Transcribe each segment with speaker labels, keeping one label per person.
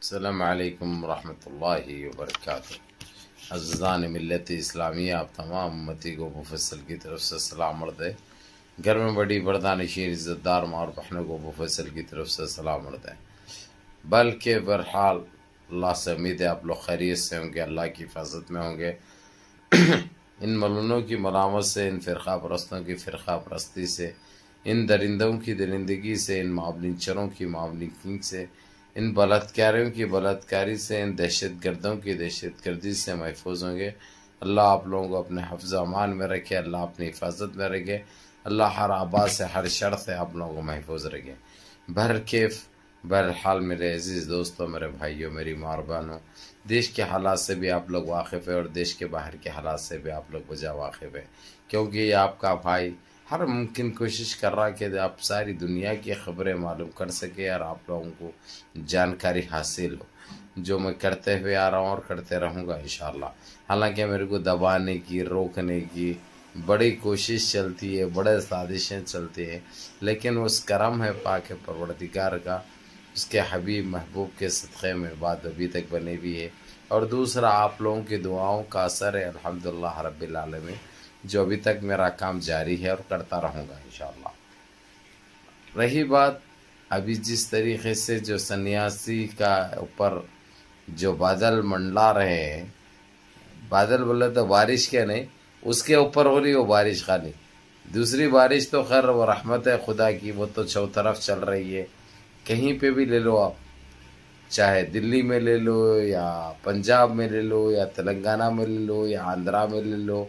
Speaker 1: अल्लाम वरहि वर्क अजान मिलत इस्लामी आप तमाम उम्मती को मुफसल की तरफ से सलाम अर्द है घर में बड़ी बरदा नशीर इज़्ज़तदार मार बहनों को मुफसल की तरफ से सलाम अर्द है बल्कि बहरहाल ला से उम्मीद है आप लोग खैरियत से होंगे अल्लाह की हिफाजत में होंगे इन मलूनों की मलामत से इन फ़िरका परस्तों की फ़िरका परस्ती से इन दरिंदों की दरिंदगी से इन मामलिन चरों की मामलिन से इन बलात्कारियों की बलात्कारी से इन दहशत गर्दों की दहशत गर्दी से महफूज होंगे अल्लाह आप लोगों को अपने हफ्ज अमान में रखे अल्लाह अपनी हिफाजत में रखे अल्लाह हर आबाद से हर शर से आप लोगों को महफूज रखे भर केफ बहरहाल मेरे अजीज़ दोस्तों मेरे भाइयों मेरी मार बहनों देश के हालात से भी आप लोग वाकिफ़ है और देश के बाहर के हालात से भी आप लोग वजह वाकिफ़ है क्योंकि ये आपका भाई हर मुमकिन कोशिश कर रहा कि आप सारी दुनिया की ख़बरें मालूम कर सके और आप लोगों को जानकारी हासिल हो जो मैं करते हुए आ रहा हूँ और करते रहूँगा इन हालांकि मेरे को दबाने की रोकने की बड़ी कोशिश चलती है बड़े साजिशें चलती हैं लेकिन उस करम है पाक परवरदिगार का उसके हबीब महबूब के सदक़े में बात अभी तक बनी हुई है और दूसरा आप लोगों की दुआओं का असर है अलहमदिल्ला रबालमी जो अभी तक मेरा काम जारी है और करता रहूँगा इन रही बात अभी जिस तरीके से जो सन्यासी का ऊपर जो बादल मंडला रहे हैं बादल बोले तो बारिश के नहीं उसके ऊपर हो रही वो बारिश खाली दूसरी बारिश तो खैर वो रहमत है खुदा की वो तो तरफ चल रही है कहीं पे भी ले लो आप चाहे दिल्ली में ले लो या पंजाब में ले लो या तेलंगाना में ले लो या आंध्रा में ले लो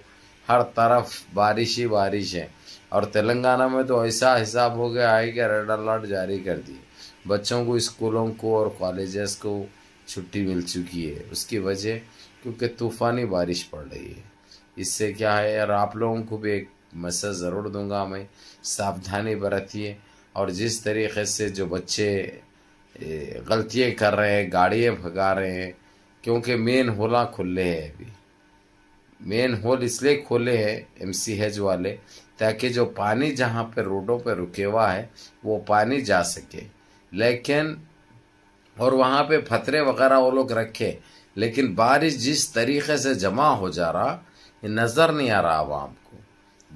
Speaker 1: हर तरफ बारिश ही बारिश है और तेलंगाना में तो ऐसा हिसाब हो गया है कि रेड अलर्ट जारी कर दिए बच्चों को स्कूलों को और कॉलेजेस को छुट्टी मिल चुकी है उसकी वजह क्योंकि तूफ़ानी बारिश पड़ रही है इससे क्या है यार आप लोगों को भी एक मैसेज ज़रूर दूंगा मैं सावधानी बरतिए और जिस तरीके से जो बच्चे गलतियाँ कर रहे हैं गाड़ियाँ भगा रहे हैं क्योंकि मेन होला खुले है अभी मेन होल इसलिए खोले हैं एम सी हेज वाले ताकि जो पानी जहाँ पे रोडों पे रुके हुआ है वो पानी जा सके लेकिन और वहाँ पे फतरे वगैरह वो लोग रखे लेकिन बारिश जिस तरीके से जमा हो जा रहा ये नज़र नहीं आ रहा आवाम को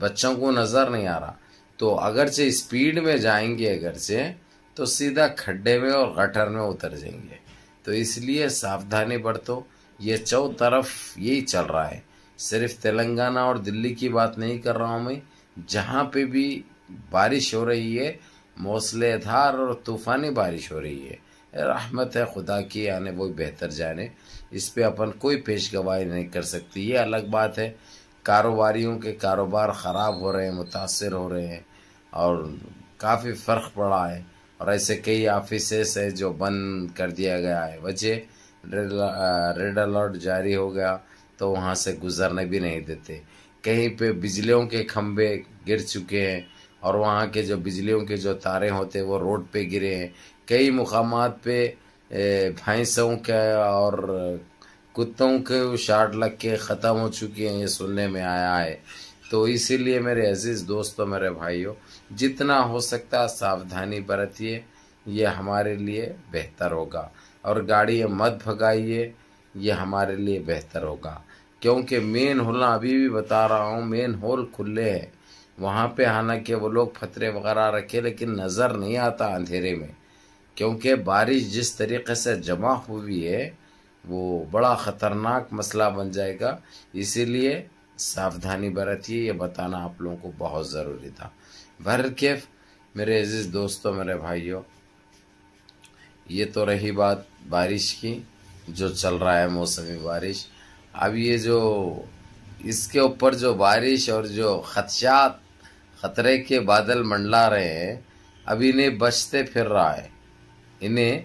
Speaker 1: बच्चों को नज़र नहीं आ रहा तो अगर से स्पीड में जाएंगे अगर से तो सीधा खड्डे में और गटर में उतर जाएंगे तो इसलिए सावधानी बरतो ये चौ तरफ यही चल रहा है सिर्फ तेलंगाना और दिल्ली की बात नहीं कर रहा हूँ मैं जहाँ पे भी बारिश हो रही है मौसलेधार और तूफ़ानी बारिश हो रही है रहमत है खुदा की आने वो बेहतर जाने इस पे अपन कोई पेश गवाही नहीं कर सकती ये अलग बात है कारोबारियों के कारोबार ख़राब हो रहे हैं मुतासर हो रहे हैं और काफ़ी फ़र्क पड़ा है और ऐसे कई ऑफिसेस है जो बंद कर दिया गया है वजह रेड अलर्ट जारी हो गया तो वहाँ से गुजरने भी नहीं देते कहीं पे बिजलियों के खम्भे गिर चुके हैं और वहाँ के जो बिजलियों के जो तारे होते हैं वो रोड पे गिरे हैं कई मुकाम पे भैंसों के और कुत्तों के शार्ट लग के ख़त्म हो चुके हैं ये सुनने में आया है तो इसीलिए मेरे अजीज़ दोस्तों मेरे भाइयों जितना हो सकता सावधानी बरतिए ये हमारे लिए बेहतर होगा और गाड़ी मत भगाइए ये हमारे लिए बेहतर होगा क्योंकि मेन होल अभी भी बता रहा हूँ मेन होल खुले हैं वहाँ पे हालांकि वो लोग फतरे वगैरह रखे लेकिन नज़र नहीं आता अंधेरे में क्योंकि बारिश जिस तरीके से जमा हुई है वो बड़ा ख़तरनाक मसला बन जाएगा इसीलिए सावधानी बरतिए ये बताना आप लोगों को बहुत ज़रूरी था भर के मेरे अजीज़ दोस्तों मेरे भाइयों ये तो रही बात बारिश की जो चल रहा है मौसमी बारिश अब ये जो इसके ऊपर जो बारिश और जो खदशात ख़तरे के बादल मंडला रहे हैं अब इन्हें बचते फिर रहा है इन्हें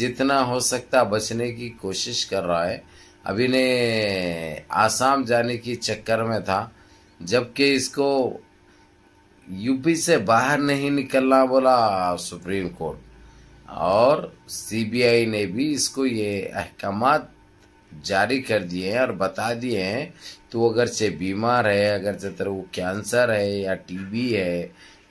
Speaker 1: जितना हो सकता बचने की कोशिश कर रहा है अब इन्हें आसाम जाने की चक्कर में था जबकि इसको यूपी से बाहर नहीं निकलना बोला सुप्रीम कोर्ट और सीबीआई ने भी इसको ये अहकाम जारी कर दिए हैं और बता दिए हैं तो अगर से बीमार है अगर से तेरे को कैंसर है या टीबी है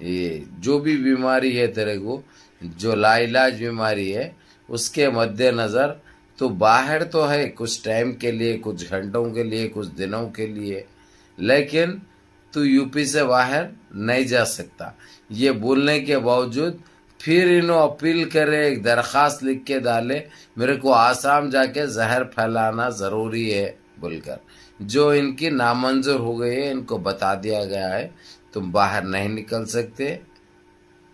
Speaker 1: ये जो भी बीमारी है तेरे को जो लाइलाज बीमारी है उसके मद्देनज़र तो बाहर तो है कुछ टाइम के लिए कुछ घंटों के लिए कुछ दिनों के लिए लेकिन तू यूपी से बाहर नहीं जा सकता ये बोलने के बावजूद फिर इन्हों अपील करे एक दरख्वास्त लिख के डाले मेरे को आसाम जाके जहर फैलाना ज़रूरी है बोलकर जो इनकी नामंजूर हो गई है इनको बता दिया गया है तुम बाहर नहीं निकल सकते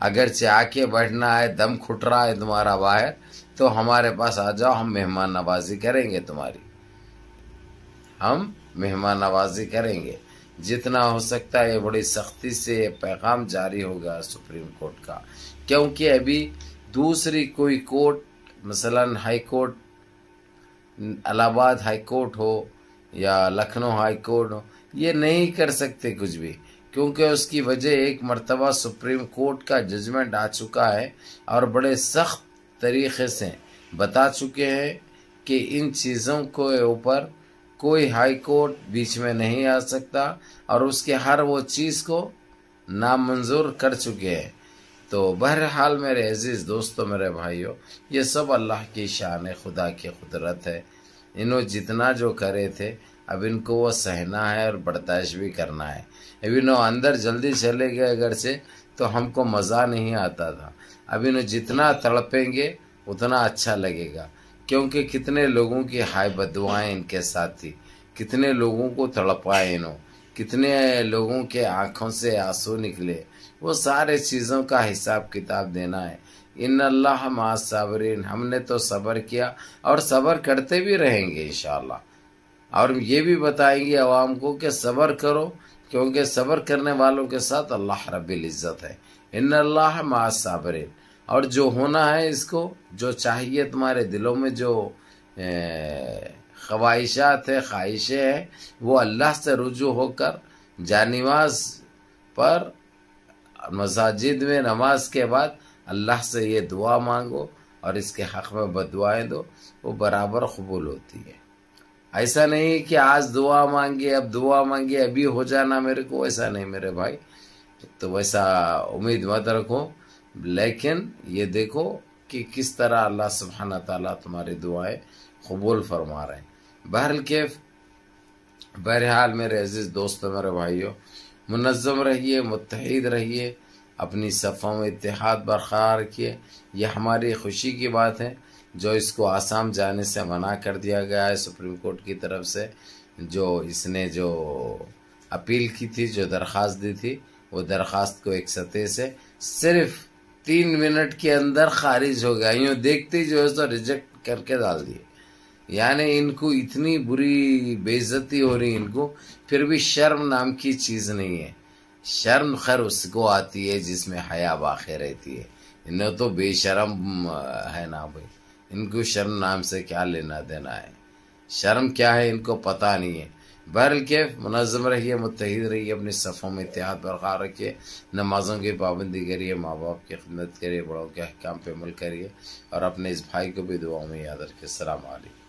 Speaker 1: अगर आके बैठना है दम खुट रहा है तुम्हारा बाहर तो हमारे पास आ जाओ हम मेहमान नवाजी करेंगे तुम्हारी हम मेहमान नवाजी करेंगे जितना हो सकता है बड़ी सख्ती से ये पैगाम जारी होगा सुप्रीम कोर्ट का क्योंकि अभी दूसरी कोई कोर्ट मसलन high court Allahabad high court हो या लखनऊ हाई कोर्ट हो ये नहीं कर सकते कुछ भी क्योंकि उसकी वजह एक मरतबा सुप्रीम कोर्ट का जजमेंट आ चुका है और बड़े सख्त तरीके से बता चुके हैं कि इन चीज़ों के ऊपर कोई हाई कोर्ट बीच में नहीं आ सकता और उसके हर वो चीज़ को नामंजूर कर चुके हैं तो बहरहाल मेरे अजीज़ दोस्तों मेरे भाइयों ये सब अल्लाह की शान खुदा की कुदरत है इन्हों जितना जो करे थे अब इनको वो सहना है और बर्दाश्त भी करना है अब इन्हों अंदर जल्दी चले गए घर से तो हमको मज़ा नहीं आता था अब इन्हों जितना तड़पेंगे उतना अच्छा लगेगा क्योंकि कितने लोगों की हाय बदुआएं इनके साथ थी कितने लोगों को तड़पाए इन्हों कितने लोगों के आँखों से आंसू निकले वो सारे चीज़ों का हिसाब किताब देना है इन अल्लाह माबरीन हमने तो सब्र किया और सब्र करते भी रहेंगे इन और ये भी बताएंगे आवाम को कि सब्र करो क्योंकि सब्र करने वालों के साथ अल्लाह रब्बिल इज़्ज़त है इन अल्लाह माबरीन और जो होना है इसको जो चाहिए तुम्हारे दिलों में जो ख्वाहिशात है ख्वाहिशें हैं वो अल्लाह से रुजू होकर जानिवास पर मसाजिद में नमाज के बाद अल्लाह से ये दुआ मांगो और इसके हक़ में बदुआएँ दो वो बराबर कबूल होती है ऐसा नहीं कि आज दुआ मांगे अब दुआ मांगे अभी हो जाना मेरे को ऐसा नहीं मेरे भाई तो वैसा उम्मीद मत रखो लेकिन ये देखो कि किस तरह अल्लाह सुबहाना तला तुम्हारी दुआएं कबूल फरमा रहे हैं बहरल के बहरहाल मेरे अजीज़ दोस्त मेरे भाइयों मुनज़म रहिए मुतहद रहिए अपनी सफ़ों में इतिहाद बरकरार रखिए यह हमारी खुशी की बात है जो इसको आसाम जाने से मना कर दिया गया है सुप्रीम कोर्ट की तरफ से जो इसने जो अपील की थी जो दरख्वास्त दी थी वो दरख्वास्त को एक सतह से सिर्फ़ तीन मिनट के अंदर खारिज हो गया यूँ देखते जो है तो रिजेक्ट करके डाल दिए यानी इनको इतनी बुरी बेइज्जती हो रही इनको फिर भी शर्म नाम की चीज़ नहीं है शर्म खैर उसको आती है जिसमें हया बाखे रहती है इन्हें तो बेशरम है ना भाई इनको शर्म नाम से क्या लेना देना है शर्म क्या है इनको पता नहीं है बहरल के मुनज़म रहिए मुतहद रहिए अपने सफ़ों में इतिहाद बरकरार रखिए नमाज़ों की पाबंदी करिए माँ बाप की खिदमत करिए बड़ों के अहकाम पर अमल करिए और अपने इस भाई को भी दुआओं में याद रखिए सलाम आलिक